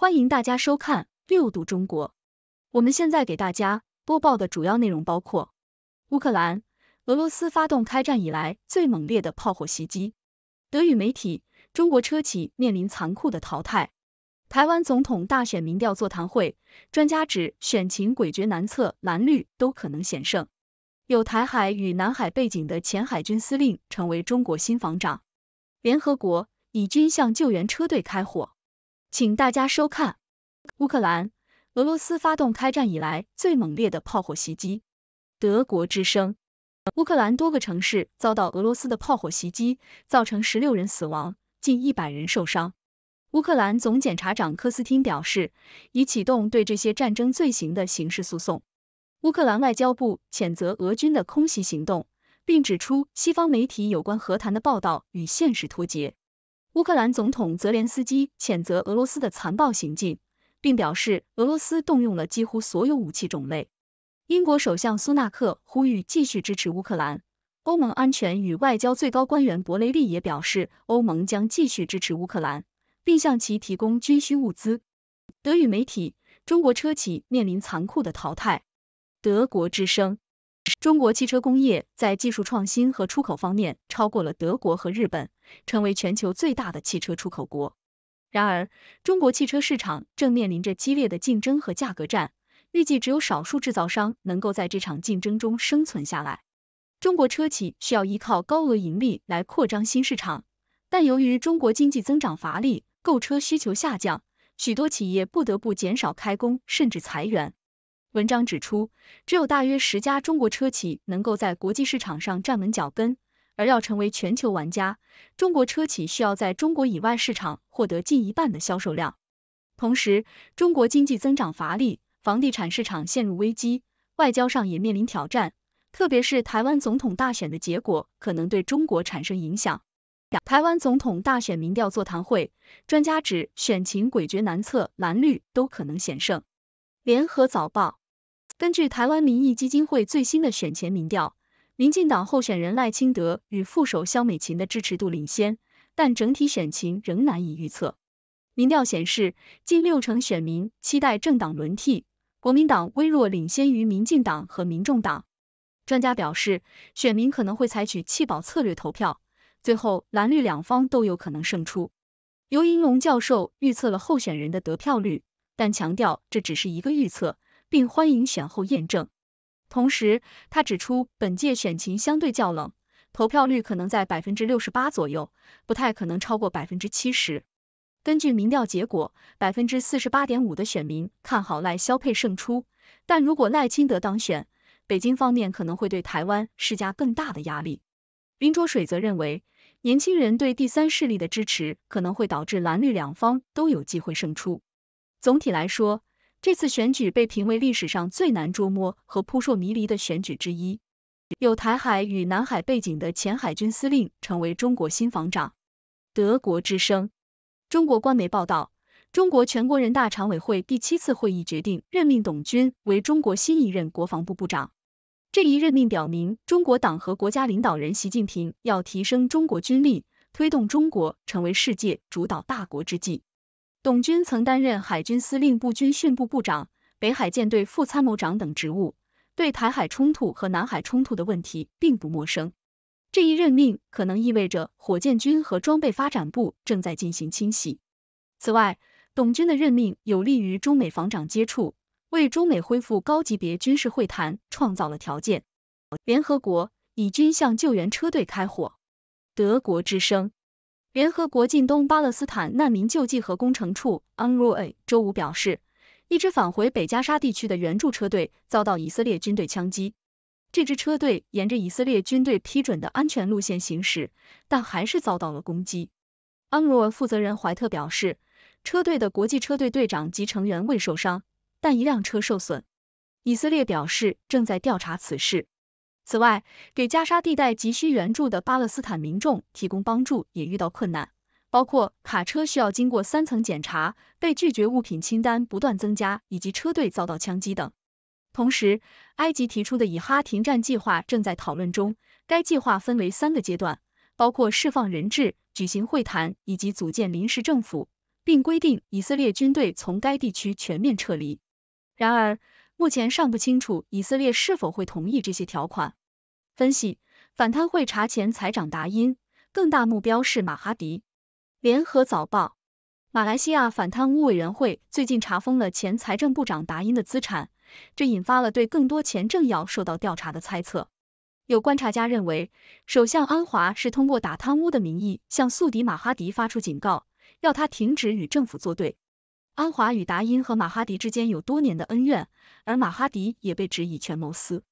欢迎大家收看《六度中国》。我们现在给大家播报的主要内容包括：乌克兰、俄罗斯发动开战以来最猛烈的炮火袭击；德语媒体，中国车企面临残酷的淘汰；台湾总统大选民调座谈会，专家指选情诡谲难测，蓝绿都可能险胜；有台海与南海背景的前海军司令成为中国新防长；联合国，以军向救援车队开火。请大家收看，乌克兰、俄罗斯发动开战以来最猛烈的炮火袭击。德国之声，乌克兰多个城市遭到俄罗斯的炮火袭击，造成十六人死亡，近一百人受伤。乌克兰总检察长科斯汀表示，已启动对这些战争罪行的刑事诉讼。乌克兰外交部谴责俄军的空袭行动，并指出西方媒体有关和谈的报道与现实脱节。乌克兰总统泽连斯基谴责俄罗斯的残暴行径，并表示俄罗斯动用了几乎所有武器种类。英国首相苏纳克呼吁继续支持乌克兰。欧盟安全与外交最高官员博雷利也表示，欧盟将继续支持乌克兰，并向其提供军需物资。德语媒体：中国车企面临残酷的淘汰。德国之声。中国汽车工业在技术创新和出口方面超过了德国和日本，成为全球最大的汽车出口国。然而，中国汽车市场正面临着激烈的竞争和价格战，预计只有少数制造商能够在这场竞争中生存下来。中国车企需要依靠高额盈利来扩张新市场，但由于中国经济增长乏力、购车需求下降，许多企业不得不减少开工甚至裁员。文章指出，只有大约十家中国车企能够在国际市场上站稳脚跟，而要成为全球玩家，中国车企需要在中国以外市场获得近一半的销售量。同时，中国经济增长乏力，房地产市场陷入危机，外交上也面临挑战，特别是台湾总统大选的结果可能对中国产生影响。台湾总统大选民调座谈会，专家指选情诡谲难测，蓝绿都可能险胜。联合早报。根据台湾民意基金会最新的选前民调，民进党候选人赖清德与副手肖美琴的支持度领先，但整体选情仍难以预测。民调显示，近六成选民期待政党轮替，国民党微弱领先于民进党和民众党。专家表示，选民可能会采取弃保策略投票，最后蓝绿两方都有可能胜出。尤银龙教授预测了候选人的得票率，但强调这只是一个预测。并欢迎选后验证。同时，他指出本届选情相对较冷，投票率可能在百分之六十八左右，不太可能超过百分之七十。根据民调结果，百分之四十八点五的选民看好赖萧佩胜出，但如果赖清德当选，北京方面可能会对台湾施加更大的压力。林卓水则认为，年轻人对第三势力的支持可能会导致蓝绿两方都有机会胜出。总体来说，这次选举被评为历史上最难捉摸和扑朔迷离的选举之一。有台海与南海背景的前海军司令成为中国新防长。德国之声，中国官媒报道，中国全国人大常委会第七次会议决定任命董军为中国新一任国防部部长。这一任命表明，中国党和国家领导人习近平要提升中国军力，推动中国成为世界主导大国之际。董军曾担任海军司令部军训部部长、北海舰队副参谋长等职务，对台海冲突和南海冲突的问题并不陌生。这一任命可能意味着火箭军和装备发展部正在进行清洗。此外，董军的任命有利于中美防长接触，为中美恢复高级别军事会谈创造了条件。联合国，以军向救援车队开火。德国之声。联合国近东巴勒斯坦难民救济和工程处 （UNRWA） 周五表示，一支返回北加沙地区的援助车队遭到以色列军队枪击。这支车队沿着以色列军队批准的安全路线行驶，但还是遭到了攻击。UNRWA 负责人怀特表示，车队的国际车队队长及成员未受伤，但一辆车受损。以色列表示正在调查此事。此外，给加沙地带急需援助的巴勒斯坦民众提供帮助也遇到困难，包括卡车需要经过三层检查、被拒绝物品清单不断增加，以及车队遭到枪击等。同时，埃及提出的以哈停战计划正在讨论中，该计划分为三个阶段，包括释放人质、举行会谈以及组建临时政府，并规定以色列军队从该地区全面撤离。然而，目前尚不清楚以色列是否会同意这些条款。分析反贪会查前财长达因，更大目标是马哈迪。联合早报：马来西亚反贪污委员会最近查封了前财政部长达因的资产，这引发了对更多前政要受到调查的猜测。有观察家认为，首相安华是通过打贪污的名义向宿敌马哈迪发出警告，要他停止与政府作对。安华与达因和马哈迪之间有多年的恩怨，而马哈迪也被指以权谋私。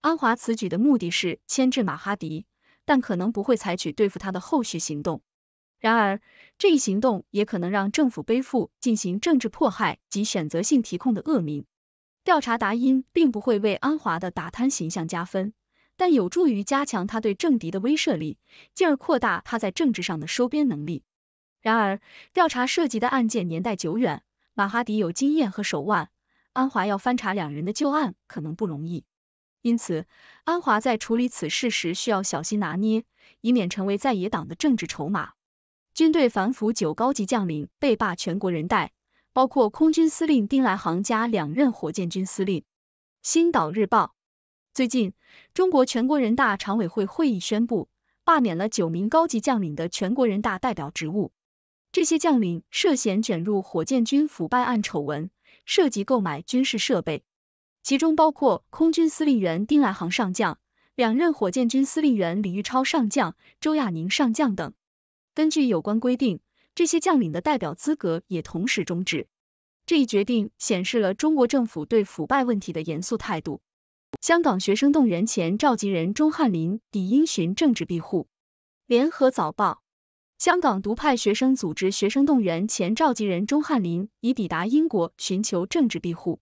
安华此举的目的是牵制马哈迪，但可能不会采取对付他的后续行动。然而，这一行动也可能让政府背负进行政治迫害及选择性提控的恶名。调查达因并不会为安华的打贪形象加分，但有助于加强他对政敌的威慑力，进而扩大他在政治上的收编能力。然而，调查涉及的案件年代久远，马哈迪有经验和手腕，安华要翻查两人的旧案可能不容易。因此，安华在处理此事时需要小心拿捏，以免成为在野党的政治筹码。军队反腐九高级将领被罢全国人代，包括空军司令丁来航加两任火箭军司令。星岛日报，最近，中国全国人大常委会会议宣布罢免了九名高级将领的全国人大代表职务。这些将领涉嫌卷入火箭军腐败案丑闻，涉及购买军事设备。其中包括空军司令员丁来航上将、两任火箭军司令员李玉超上将、周亚宁上将等。根据有关规定，这些将领的代表资格也同时终止。这一决定显示了中国政府对腐败问题的严肃态度。香港学生动员前召集人钟汉林抵英寻政治庇护。联合早报：香港独派学生组织学生动员前召集人钟汉林已抵达英国寻求政治庇护。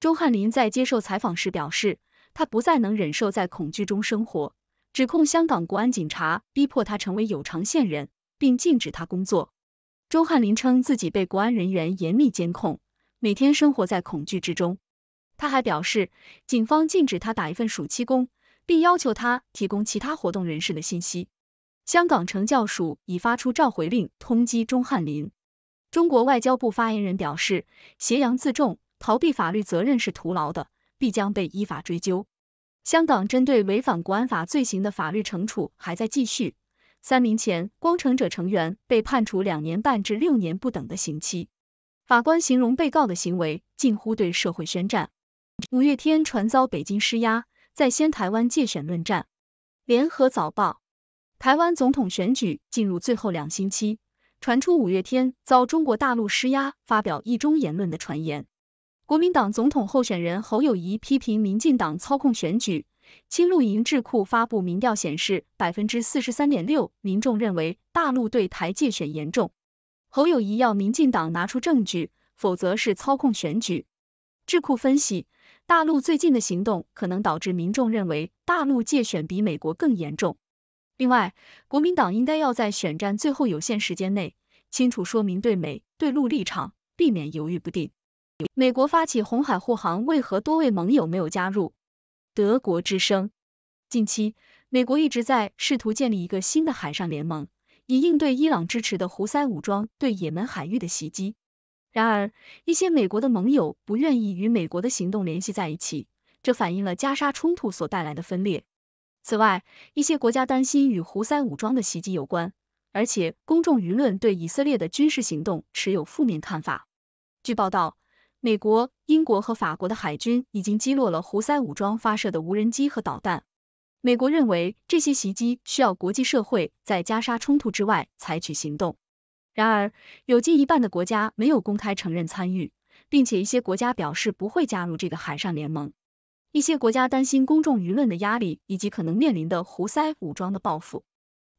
周汉林在接受采访时表示，他不再能忍受在恐惧中生活，指控香港国安警察逼迫他成为有偿线人，并禁止他工作。周汉林称自己被国安人员严密监控，每天生活在恐惧之中。他还表示，警方禁止他打一份暑期工，并要求他提供其他活动人士的信息。香港城教署已发出召回令，通缉钟汉林。中国外交部发言人表示，挟洋自重。逃避法律责任是徒劳的，必将被依法追究。香港针对违反国安法罪行的法律惩处还在继续，三名前光城者成员被判处两年半至六年不等的刑期。法官形容被告的行为近乎对社会宣战。五月天传遭北京施压，在先台湾界选论战。联合早报：台湾总统选举进入最后两星期，传出五月天遭中国大陆施压，发表一中言论的传言。国民党总统候选人侯友谊批评民进党操控选举。青露营智库发布民调显示，百分之四十三点六民众认为大陆对台界选严重。侯友谊要民进党拿出证据，否则是操控选举。智库分析，大陆最近的行动可能导致民众认为大陆界选比美国更严重。另外，国民党应该要在选战最后有限时间内，清楚说明对美对陆立场，避免犹豫不定。美国发起红海护航，为何多位盟友没有加入？德国之声。近期，美国一直在试图建立一个新的海上联盟，以应对伊朗支持的胡塞武装对也门海域的袭击。然而，一些美国的盟友不愿意与美国的行动联系在一起，这反映了加沙冲突所带来的分裂。此外，一些国家担心与胡塞武装的袭击有关，而且公众舆论对以色列的军事行动持有负面看法。据报道。美国、英国和法国的海军已经击落了胡塞武装发射的无人机和导弹。美国认为这些袭击需要国际社会在加沙冲突之外采取行动。然而，有近一半的国家没有公开承认参与，并且一些国家表示不会加入这个海上联盟。一些国家担心公众舆论的压力以及可能面临的胡塞武装的报复。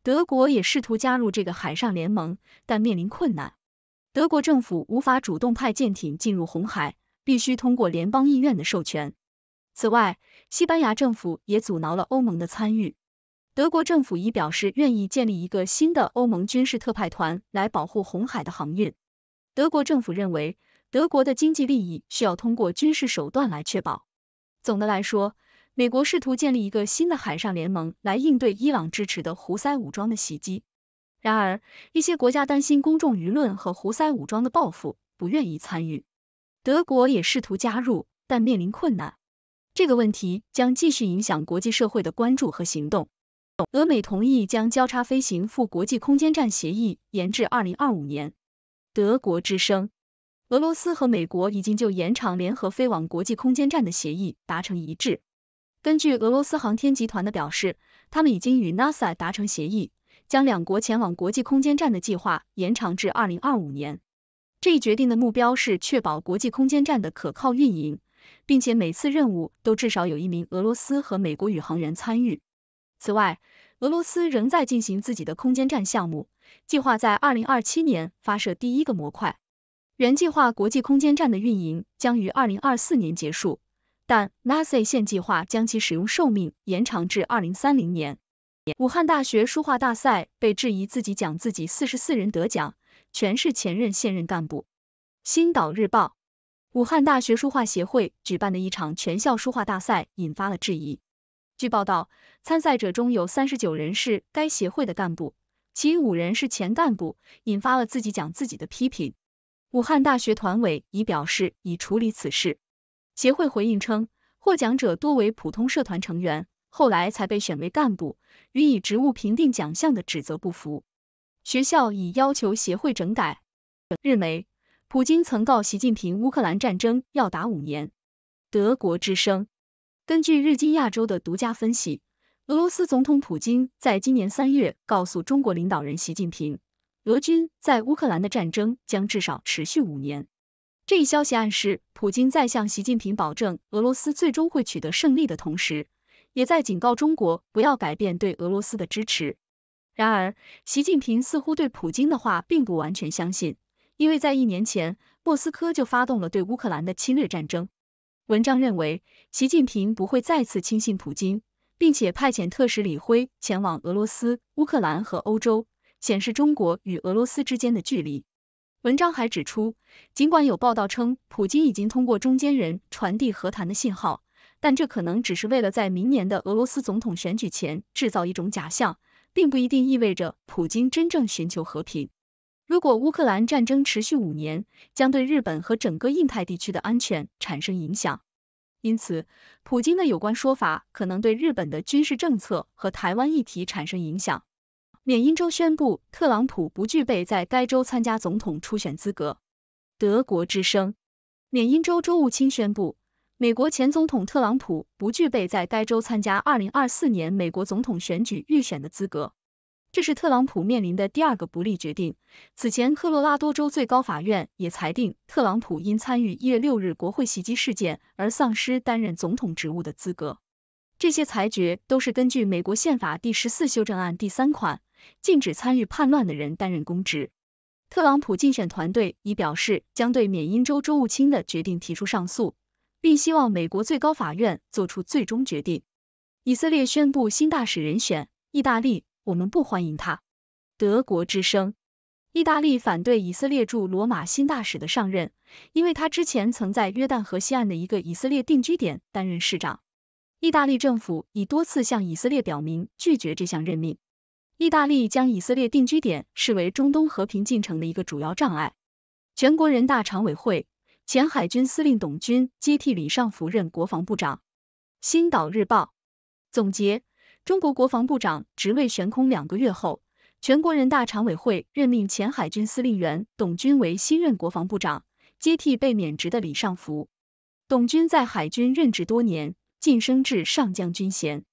德国也试图加入这个海上联盟，但面临困难。德国政府无法主动派舰艇进入红海，必须通过联邦议院的授权。此外，西班牙政府也阻挠了欧盟的参与。德国政府已表示愿意建立一个新的欧盟军事特派团来保护红海的航运。德国政府认为，德国的经济利益需要通过军事手段来确保。总的来说，美国试图建立一个新的海上联盟来应对伊朗支持的胡塞武装的袭击。然而，一些国家担心公众舆论和胡塞武装的报复，不愿意参与。德国也试图加入，但面临困难。这个问题将继续影响国际社会的关注和行动。俄美同意将交叉飞行赴国际空间站协议延至二零二五年。德国之声：俄罗斯和美国已经就延长联合飞往国际空间站的协议达成一致。根据俄罗斯航天集团的表示，他们已经与 NASA 达成协议。将两国前往国际空间站的计划延长至二零二五年。这一决定的目标是确保国际空间站的可靠运营，并且每次任务都至少有一名俄罗斯和美国宇航员参与。此外，俄罗斯仍在进行自己的空间站项目，计划在二零二七年发射第一个模块。原计划国际空间站的运营将于二零二四年结束，但 NASA 现计划将其使用寿命延长至二零三零年。武汉大学书画大赛被质疑自己讲自己，四十四人得奖，全是前任现任干部。新岛日报，武汉大学书画协会举办的一场全校书画大赛引发了质疑。据报道，参赛者中有三十九人是该协会的干部，其余五人是前干部，引发了自己讲自己的批评。武汉大学团委已表示已处理此事，协会回应称，获奖者多为普通社团成员。后来才被选为干部，予以职务评定奖项的指责不服，学校已要求协会整改。日媒，普京曾告习近平，乌克兰战争要打五年。德国之声，根据日经亚洲的独家分析，俄罗斯总统普京在今年三月告诉中国领导人习近平，俄军在乌克兰的战争将至少持续五年。这一消息暗示，普京在向习近平保证俄罗斯最终会取得胜利的同时。也在警告中国不要改变对俄罗斯的支持。然而，习近平似乎对普京的话并不完全相信，因为在一年前，莫斯科就发动了对乌克兰的侵略战争。文章认为，习近平不会再次轻信普京，并且派遣特使李辉前往俄罗斯、乌克兰和欧洲，显示中国与俄罗斯之间的距离。文章还指出，尽管有报道称普京已经通过中间人传递和谈的信号。但这可能只是为了在明年的俄罗斯总统选举前制造一种假象，并不一定意味着普京真正寻求和平。如果乌克兰战争持续五年，将对日本和整个印太地区的安全产生影响。因此，普京的有关说法可能对日本的军事政策和台湾议题产生影响。缅因州宣布特朗普不具备在该州参加总统初选资格。德国之声，缅因州州务卿宣布。美国前总统特朗普不具备在该州参加二零二四年美国总统选举预选的资格，这是特朗普面临的第二个不利决定。此前，科罗拉多州最高法院也裁定特朗普因参与一月六日国会袭击事件而丧失担任总统职务的资格。这些裁决都是根据美国宪法第十四修正案第三款，禁止参与叛乱的人担任公职。特朗普竞选团队已表示将对缅因州州务卿的决定提出上诉。并希望美国最高法院做出最终决定。以色列宣布新大使人选。意大利，我们不欢迎他。德国之声：意大利反对以色列驻罗马新大使的上任，因为他之前曾在约旦河西岸的一个以色列定居点担任市长。意大利政府已多次向以色列表明拒绝这项任命。意大利将以色列定居点视为中东和平进程的一个主要障碍。全国人大常委会。前海军司令董军接替李尚福任国防部长。新岛日报总结：中国国防部长职位悬空两个月后，全国人大常委会任命前海军司令员董军为新任国防部长，接替被免职的李尚福。董军在海军任职多年，晋升至上将军衔。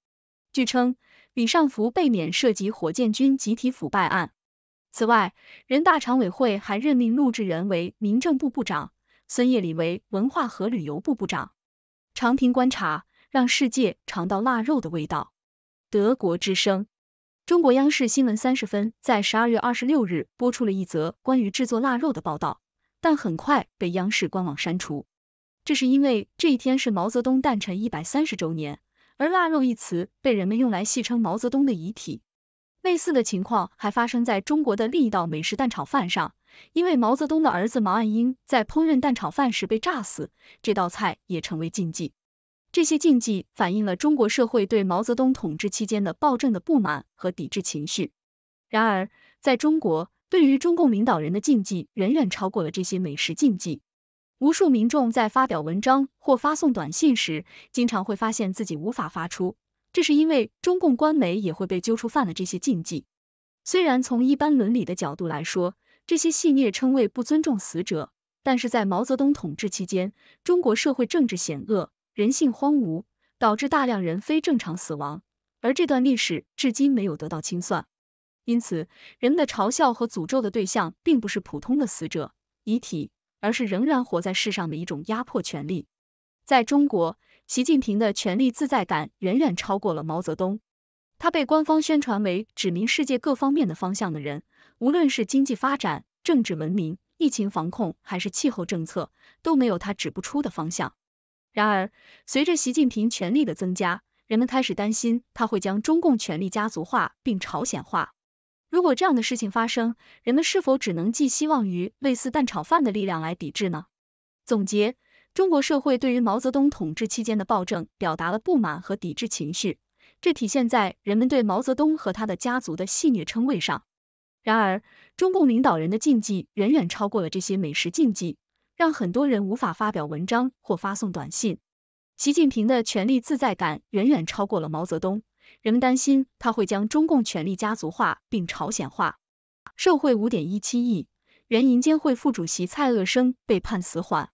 据称，李尚福被免涉及火箭军集体腐败案。此外，人大常委会还任命陆志仁为民政部部长。孙业里为文化和旅游部部长。长平观察让世界尝到腊肉的味道。德国之声、中国央视新闻三十分在十二月二十六日播出了一则关于制作腊肉的报道，但很快被央视官网删除。这是因为这一天是毛泽东诞辰一百三十周年，而腊肉一词被人们用来戏称毛泽东的遗体。类似的情况还发生在中国的另一道美食蛋炒饭上。因为毛泽东的儿子毛岸英在烹饪蛋炒饭时被炸死，这道菜也成为禁忌。这些禁忌反映了中国社会对毛泽东统治期间的暴政的不满和抵制情绪。然而，在中国，对于中共领导人的禁忌远远超过了这些美食禁忌。无数民众在发表文章或发送短信时，经常会发现自己无法发出，这是因为中共官媒也会被揪出犯了这些禁忌。虽然从一般伦理的角度来说，这些戏谑称谓不尊重死者，但是在毛泽东统治期间，中国社会政治险恶，人性荒芜，导致大量人非正常死亡，而这段历史至今没有得到清算。因此，人们的嘲笑和诅咒的对象并不是普通的死者遗体，而是仍然活在世上的一种压迫权利。在中国，习近平的权力自在感远远超过了毛泽东，他被官方宣传为指明世界各方面的方向的人。无论是经济发展、政治文明、疫情防控，还是气候政策，都没有他指不出的方向。然而，随着习近平权力的增加，人们开始担心他会将中共权力家族化并朝鲜化。如果这样的事情发生，人们是否只能寄希望于类似蛋炒饭的力量来抵制呢？总结：中国社会对于毛泽东统治期间的暴政表达了不满和抵制情绪，这体现在人们对毛泽东和他的家族的戏谑称谓上。然而，中共领导人的禁忌远远超过了这些美食禁忌，让很多人无法发表文章或发送短信。习近平的权力自在感远远超过了毛泽东，人们担心他会将中共权力家族化并朝鲜化。受贿五点一七亿，原银监会副主席蔡鄂生被判死缓。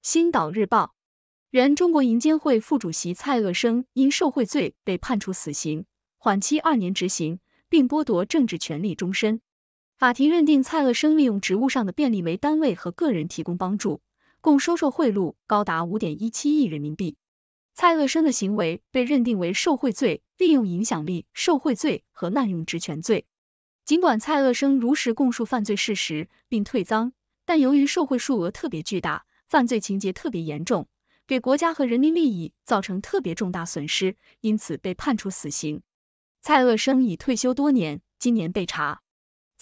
星岛日报，原中国银监会副主席蔡鄂生因受贿罪被判处死刑，缓期二年执行，并剥夺政治权利终身。法庭认定蔡锷生利用职务上的便利为单位和个人提供帮助，共收受贿赂高达五点一七亿人民币。蔡锷生的行为被认定为受贿罪、利用影响力受贿罪和滥用职权罪。尽管蔡锷生如实供述犯罪事实并退赃，但由于受贿数额特别巨大，犯罪情节特别严重，给国家和人民利益造成特别重大损失，因此被判处死刑。蔡锷生已退休多年，今年被查。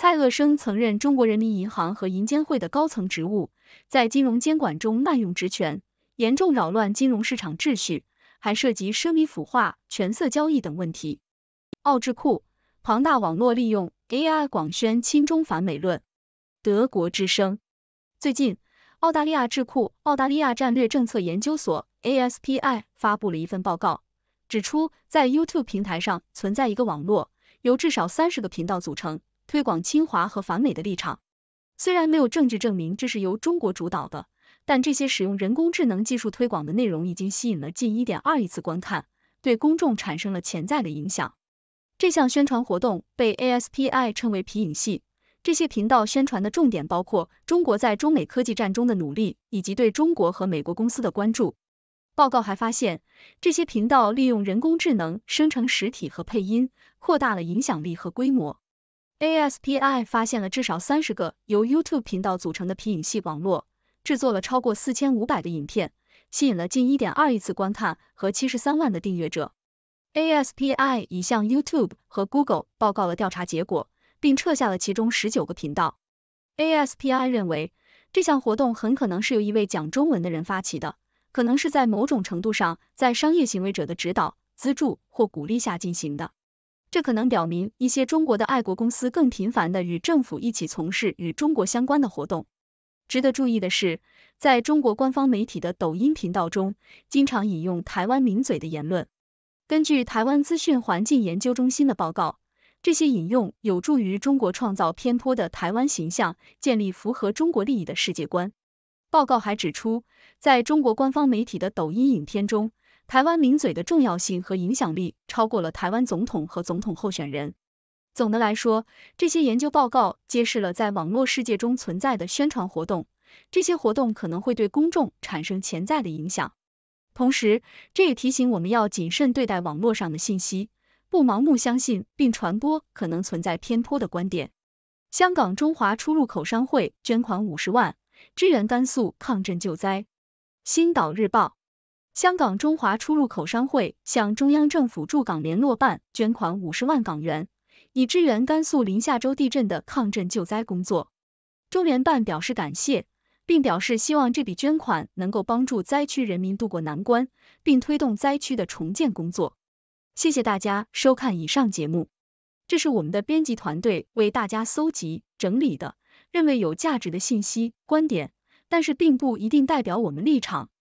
蔡鄂生曾任中国人民银行和银监会的高层职务，在金融监管中滥用职权，严重扰乱金融市场秩序，还涉及奢靡腐化、权色交易等问题。澳智库庞大网络利用 AI 广宣亲中反美论。德国之声，最近，澳大利亚智库澳大利亚战略政策研究所 （ASPI） 发布了一份报告，指出在 YouTube 平台上存在一个网络，由至少三十个频道组成。推广侵华和反美的立场。虽然没有证据证明这是由中国主导的，但这些使用人工智能技术推广的内容已经吸引了近一点二亿次观看，对公众产生了潜在的影响。这项宣传活动被 ASPI 称为皮影戏。这些频道宣传的重点包括中国在中美科技战中的努力，以及对中国和美国公司的关注。报告还发现，这些频道利用人工智能生成实体和配音，扩大了影响力和规模。ASPI 发现了至少三十个由 YouTube 频道组成的皮影戏网络，制作了超过四千五百的影片，吸引了近一点二亿次观看和七十三万的订阅者。ASPI 已向 YouTube 和 Google 报告了调查结果，并撤下了其中十九个频道。ASPI 认为，这项活动很可能是由一位讲中文的人发起的，可能是在某种程度上在商业行为者的指导、资助或鼓励下进行的。这可能表明一些中国的爱国公司更频繁的与政府一起从事与中国相关的活动。值得注意的是，在中国官方媒体的抖音频道中，经常引用台湾名嘴的言论。根据台湾资讯环境研究中心的报告，这些引用有助于中国创造偏颇的台湾形象，建立符合中国利益的世界观。报告还指出，在中国官方媒体的抖音影片中。台湾名嘴的重要性，和影响力超过了台湾总统和总统候选人。总的来说，这些研究报告揭示了在网络世界中存在的宣传活动，这些活动可能会对公众产生潜在的影响。同时，这也提醒我们要谨慎对待网络上的信息，不盲目相信并传播可能存在偏颇的观点。香港中华出入口商会捐款五十万，支援甘肃抗震救灾。新岛日报。香港中华出入口商会向中央政府驻港联络办捐款五十万港元，以支援甘肃临夏州地震的抗震救灾工作。中联办表示感谢，并表示希望这笔捐款能够帮助灾区人民度过难关，并推动灾区的重建工作。谢谢大家收看以上节目，这是我们的编辑团队为大家搜集整理的，认为有价值的信息观点，但是并不一定代表我们立场。